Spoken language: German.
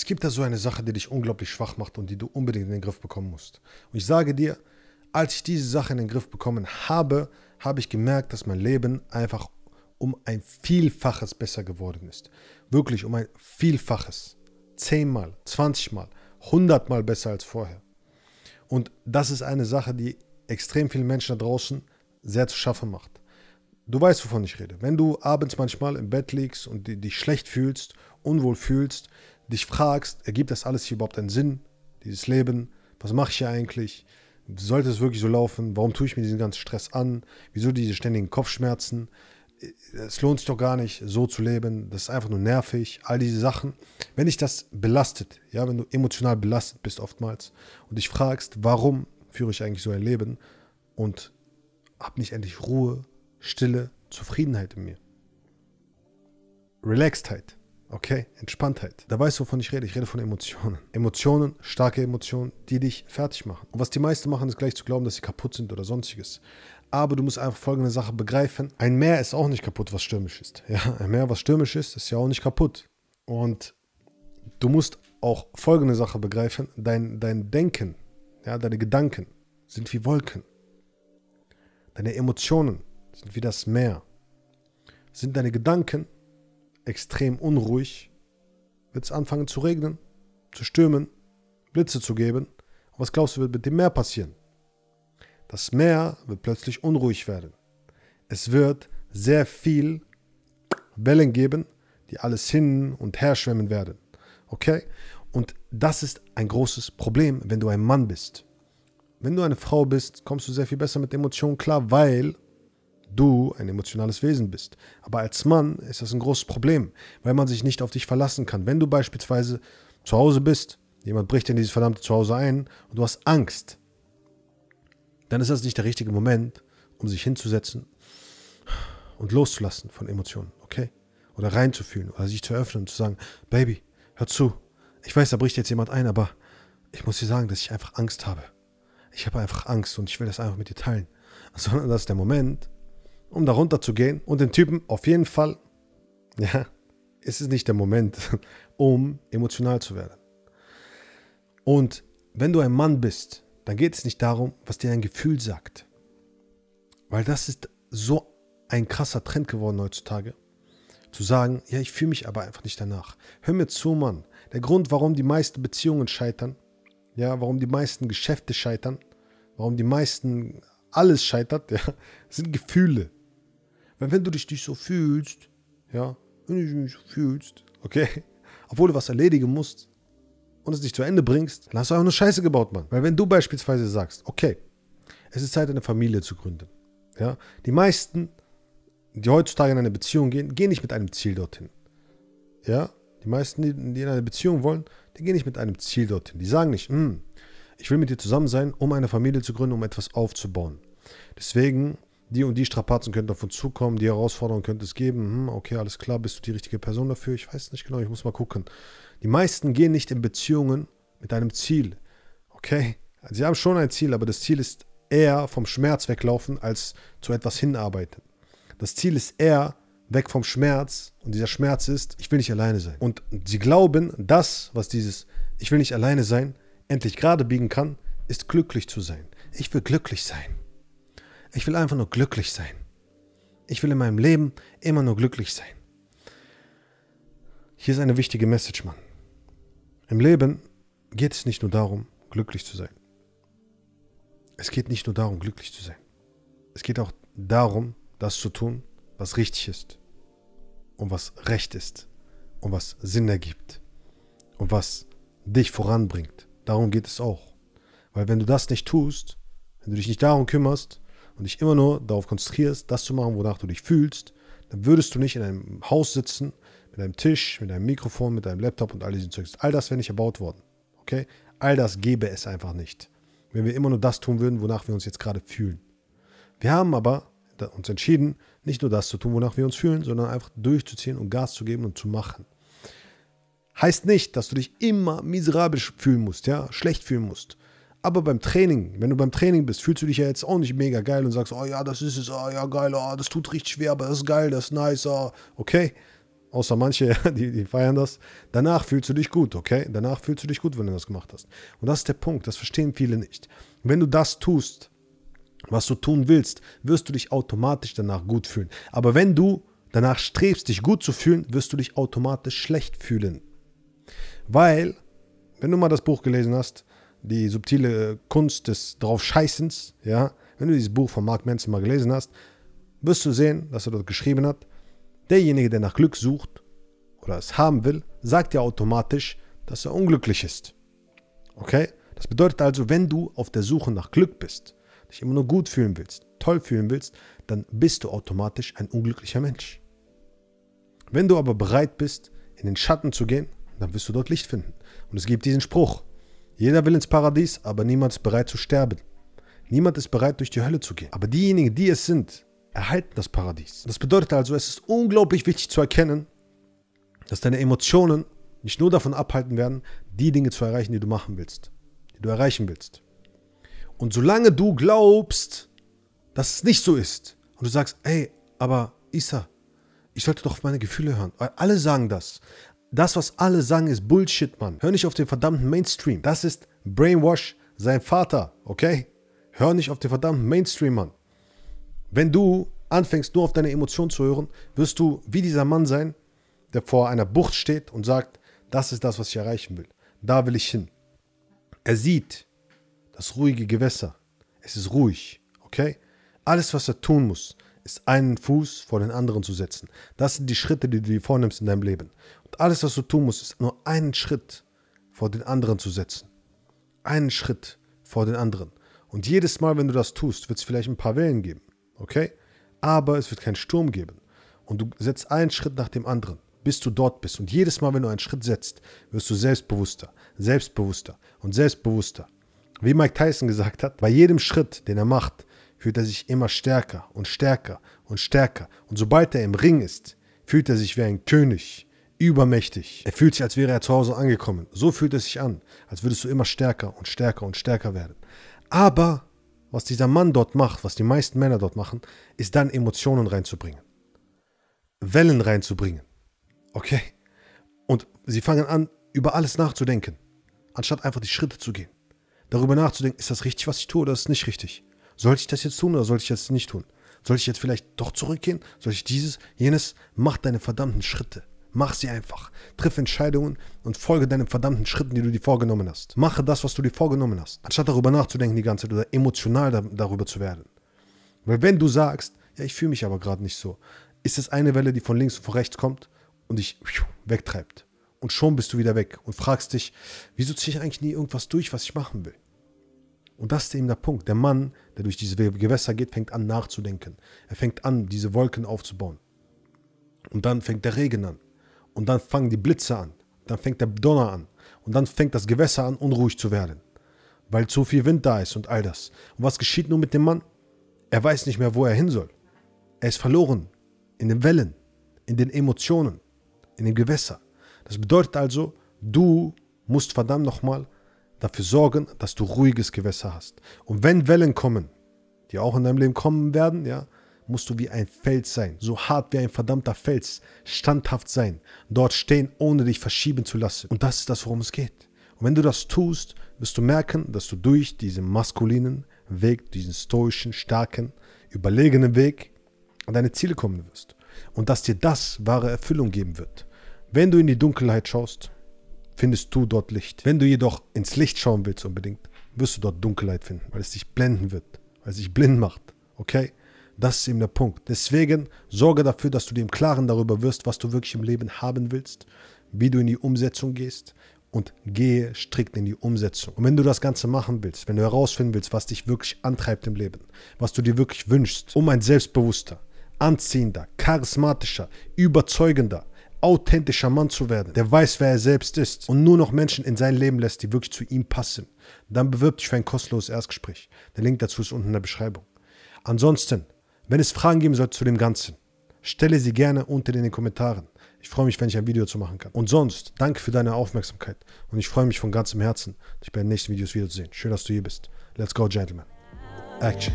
Es gibt da so eine Sache, die dich unglaublich schwach macht und die du unbedingt in den Griff bekommen musst. Und ich sage dir, als ich diese Sache in den Griff bekommen habe, habe ich gemerkt, dass mein Leben einfach um ein Vielfaches besser geworden ist. Wirklich um ein Vielfaches. Zehnmal, zwanzigmal, hundertmal besser als vorher. Und das ist eine Sache, die extrem vielen Menschen da draußen sehr zu schaffen macht. Du weißt, wovon ich rede. Wenn du abends manchmal im Bett liegst und dich schlecht fühlst, unwohl fühlst, dich fragst, ergibt das alles hier überhaupt einen Sinn, dieses Leben? Was mache ich hier eigentlich? Sollte es wirklich so laufen? Warum tue ich mir diesen ganzen Stress an? Wieso diese ständigen Kopfschmerzen? Es lohnt sich doch gar nicht, so zu leben. Das ist einfach nur nervig. All diese Sachen. Wenn dich das belastet, ja, wenn du emotional belastet bist oftmals und dich fragst, warum führe ich eigentlich so ein Leben und habe nicht endlich Ruhe, Stille, Zufriedenheit in mir. Relaxedheit. Okay, Entspanntheit. Da weißt du, wovon ich rede. Ich rede von Emotionen. Emotionen, starke Emotionen, die dich fertig machen. Und was die meisten machen, ist gleich zu glauben, dass sie kaputt sind oder sonstiges. Aber du musst einfach folgende Sache begreifen. Ein Meer ist auch nicht kaputt, was stürmisch ist. Ja, ein Meer, was stürmisch ist, ist ja auch nicht kaputt. Und du musst auch folgende Sache begreifen. Dein, dein Denken, ja, deine Gedanken sind wie Wolken. Deine Emotionen sind wie das Meer. Sind deine Gedanken extrem unruhig, wird es anfangen zu regnen, zu stürmen, Blitze zu geben. Und was glaubst du, wird mit dem Meer passieren? Das Meer wird plötzlich unruhig werden. Es wird sehr viel Wellen geben, die alles hin und her schwimmen werden. Okay? Und das ist ein großes Problem, wenn du ein Mann bist. Wenn du eine Frau bist, kommst du sehr viel besser mit Emotionen klar, weil du ein emotionales Wesen bist. Aber als Mann ist das ein großes Problem, weil man sich nicht auf dich verlassen kann. Wenn du beispielsweise zu Hause bist, jemand bricht in dieses verdammte Zuhause ein und du hast Angst, dann ist das nicht der richtige Moment, um sich hinzusetzen und loszulassen von Emotionen, okay? Oder reinzufühlen oder sich zu öffnen und zu sagen, Baby, hör zu, ich weiß, da bricht jetzt jemand ein, aber ich muss dir sagen, dass ich einfach Angst habe. Ich habe einfach Angst und ich will das einfach mit dir teilen. Sondern das ist der Moment, um da runter zu gehen und den Typen auf jeden Fall, ja, ist es nicht der Moment, um emotional zu werden. Und wenn du ein Mann bist, dann geht es nicht darum, was dir dein Gefühl sagt. Weil das ist so ein krasser Trend geworden heutzutage. Zu sagen, ja, ich fühle mich aber einfach nicht danach. Hör mir zu, Mann. Der Grund, warum die meisten Beziehungen scheitern, ja, warum die meisten Geschäfte scheitern, warum die meisten alles scheitert, ja, sind Gefühle. Weil wenn du dich nicht so fühlst, ja, wenn du dich nicht so fühlst, okay, obwohl du was erledigen musst und es nicht zu Ende bringst, dann hast du auch eine Scheiße gebaut, Mann. Weil wenn du beispielsweise sagst, okay, es ist Zeit, eine Familie zu gründen, ja, die meisten, die heutzutage in eine Beziehung gehen, gehen nicht mit einem Ziel dorthin. Ja, die meisten, die, die in eine Beziehung wollen, die gehen nicht mit einem Ziel dorthin. Die sagen nicht, hm, ich will mit dir zusammen sein, um eine Familie zu gründen, um etwas aufzubauen. Deswegen die und die Strapazen könnten davon zukommen, die Herausforderungen könnte es geben. Hm, okay, alles klar, bist du die richtige Person dafür? Ich weiß nicht genau, ich muss mal gucken. Die meisten gehen nicht in Beziehungen mit einem Ziel. Okay, also, sie haben schon ein Ziel, aber das Ziel ist eher vom Schmerz weglaufen, als zu etwas hinarbeiten. Das Ziel ist eher weg vom Schmerz und dieser Schmerz ist, ich will nicht alleine sein. Und sie glauben, das, was dieses Ich will nicht alleine sein endlich gerade biegen kann, ist glücklich zu sein. Ich will glücklich sein. Ich will einfach nur glücklich sein. Ich will in meinem Leben immer nur glücklich sein. Hier ist eine wichtige Message, Mann. Im Leben geht es nicht nur darum, glücklich zu sein. Es geht nicht nur darum, glücklich zu sein. Es geht auch darum, das zu tun, was richtig ist und was recht ist und was Sinn ergibt und was dich voranbringt. Darum geht es auch. Weil wenn du das nicht tust, wenn du dich nicht darum kümmerst, und dich immer nur darauf konzentrierst, das zu machen, wonach du dich fühlst, dann würdest du nicht in einem Haus sitzen, mit einem Tisch, mit einem Mikrofon, mit einem Laptop und all diesen Zeugs. All das wäre nicht erbaut worden. Okay? All das gäbe es einfach nicht. Wenn wir immer nur das tun würden, wonach wir uns jetzt gerade fühlen. Wir haben aber uns entschieden, nicht nur das zu tun, wonach wir uns fühlen, sondern einfach durchzuziehen und Gas zu geben und zu machen. Heißt nicht, dass du dich immer miserabel fühlen musst, ja, schlecht fühlen musst. Aber beim Training, wenn du beim Training bist, fühlst du dich ja jetzt auch nicht mega geil und sagst, oh ja, das ist es, oh ja, geil, oh, das tut richtig schwer, aber das ist geil, das ist nice, oh, okay. Außer manche, die, die feiern das. Danach fühlst du dich gut, okay? Danach fühlst du dich gut, wenn du das gemacht hast. Und das ist der Punkt, das verstehen viele nicht. Wenn du das tust, was du tun willst, wirst du dich automatisch danach gut fühlen. Aber wenn du danach strebst, dich gut zu fühlen, wirst du dich automatisch schlecht fühlen. Weil, wenn du mal das Buch gelesen hast, die subtile Kunst des Draufscheißens, ja, wenn du dieses Buch von Mark Manson mal gelesen hast, wirst du sehen, dass er dort geschrieben hat, derjenige, der nach Glück sucht oder es haben will, sagt ja automatisch, dass er unglücklich ist. Okay? Das bedeutet also, wenn du auf der Suche nach Glück bist, dich immer nur gut fühlen willst, toll fühlen willst, dann bist du automatisch ein unglücklicher Mensch. Wenn du aber bereit bist, in den Schatten zu gehen, dann wirst du dort Licht finden. Und es gibt diesen Spruch, jeder will ins Paradies, aber niemand ist bereit zu sterben. Niemand ist bereit, durch die Hölle zu gehen. Aber diejenigen, die es sind, erhalten das Paradies. Das bedeutet also, es ist unglaublich wichtig zu erkennen, dass deine Emotionen nicht nur davon abhalten werden, die Dinge zu erreichen, die du machen willst, die du erreichen willst. Und solange du glaubst, dass es nicht so ist, und du sagst, ey, aber Isa, ich sollte doch auf meine Gefühle hören. Alle sagen das. Das, was alle sagen, ist Bullshit, Mann. Hör nicht auf den verdammten Mainstream. Das ist Brainwash, sein Vater, okay? Hör nicht auf den verdammten Mainstream, Mann. Wenn du anfängst, nur auf deine Emotionen zu hören, wirst du wie dieser Mann sein, der vor einer Bucht steht und sagt, das ist das, was ich erreichen will. Da will ich hin. Er sieht das ruhige Gewässer. Es ist ruhig, okay? Alles, was er tun muss, ist einen Fuß vor den anderen zu setzen. Das sind die Schritte, die du dir vornimmst in deinem Leben. Und alles, was du tun musst, ist nur einen Schritt vor den anderen zu setzen. Einen Schritt vor den anderen. Und jedes Mal, wenn du das tust, wird es vielleicht ein paar Wellen geben. Okay? Aber es wird keinen Sturm geben. Und du setzt einen Schritt nach dem anderen, bis du dort bist. Und jedes Mal, wenn du einen Schritt setzt, wirst du selbstbewusster, selbstbewusster und selbstbewusster. Wie Mike Tyson gesagt hat, bei jedem Schritt, den er macht, fühlt er sich immer stärker und stärker und stärker. Und sobald er im Ring ist, fühlt er sich wie ein König, übermächtig. Er fühlt sich, als wäre er zu Hause angekommen. So fühlt es sich an, als würdest du immer stärker und stärker und stärker werden. Aber was dieser Mann dort macht, was die meisten Männer dort machen, ist dann Emotionen reinzubringen. Wellen reinzubringen. Okay? Und sie fangen an, über alles nachzudenken, anstatt einfach die Schritte zu gehen. Darüber nachzudenken, ist das richtig, was ich tue oder ist es nicht richtig? Sollte ich das jetzt tun oder sollte ich das nicht tun? Soll ich jetzt vielleicht doch zurückgehen? Soll ich dieses, jenes? Mach deine verdammten Schritte. Mach sie einfach. Triff Entscheidungen und folge deinen verdammten Schritten, die du dir vorgenommen hast. Mache das, was du dir vorgenommen hast. Anstatt darüber nachzudenken die ganze Zeit oder emotional da, darüber zu werden. Weil wenn du sagst, ja, ich fühle mich aber gerade nicht so, ist es eine Welle, die von links und von rechts kommt und dich wegtreibt. Und schon bist du wieder weg und fragst dich, wieso ziehe ich eigentlich nie irgendwas durch, was ich machen will? Und das ist eben der Punkt. Der Mann, der durch diese Gewässer geht, fängt an nachzudenken. Er fängt an, diese Wolken aufzubauen. Und dann fängt der Regen an. Und dann fangen die Blitze an. Dann fängt der Donner an. Und dann fängt das Gewässer an, unruhig zu werden. Weil zu viel Wind da ist und all das. Und was geschieht nun mit dem Mann? Er weiß nicht mehr, wo er hin soll. Er ist verloren. In den Wellen. In den Emotionen. In dem Gewässer. Das bedeutet also, du musst verdammt nochmal dafür sorgen, dass du ruhiges Gewässer hast. Und wenn Wellen kommen, die auch in deinem Leben kommen werden, ja, musst du wie ein Fels sein, so hart wie ein verdammter Fels, standhaft sein, dort stehen, ohne dich verschieben zu lassen. Und das ist das, worum es geht. Und wenn du das tust, wirst du merken, dass du durch diesen maskulinen Weg, diesen stoischen, starken, überlegenen Weg an deine Ziele kommen wirst. Und dass dir das wahre Erfüllung geben wird. Wenn du in die Dunkelheit schaust, findest du dort Licht. Wenn du jedoch ins Licht schauen willst unbedingt, wirst du dort Dunkelheit finden, weil es dich blenden wird, weil es dich blind macht. Okay? Das ist eben der Punkt. Deswegen sorge dafür, dass du dir im Klaren darüber wirst, was du wirklich im Leben haben willst, wie du in die Umsetzung gehst und gehe strikt in die Umsetzung. Und wenn du das Ganze machen willst, wenn du herausfinden willst, was dich wirklich antreibt im Leben, was du dir wirklich wünschst, um ein selbstbewusster, anziehender, charismatischer, überzeugender, authentischer Mann zu werden, der weiß, wer er selbst ist und nur noch Menschen in sein Leben lässt, die wirklich zu ihm passen, dann bewirb dich für ein kostenloses Erstgespräch. Der Link dazu ist unten in der Beschreibung. Ansonsten, wenn es Fragen geben sollte zu dem Ganzen, stelle sie gerne unten in den Kommentaren. Ich freue mich, wenn ich ein Video dazu machen kann. Und sonst, danke für deine Aufmerksamkeit und ich freue mich von ganzem Herzen, dich bei den nächsten Videos wiederzusehen. Schön, dass du hier bist. Let's go, Gentlemen. Action.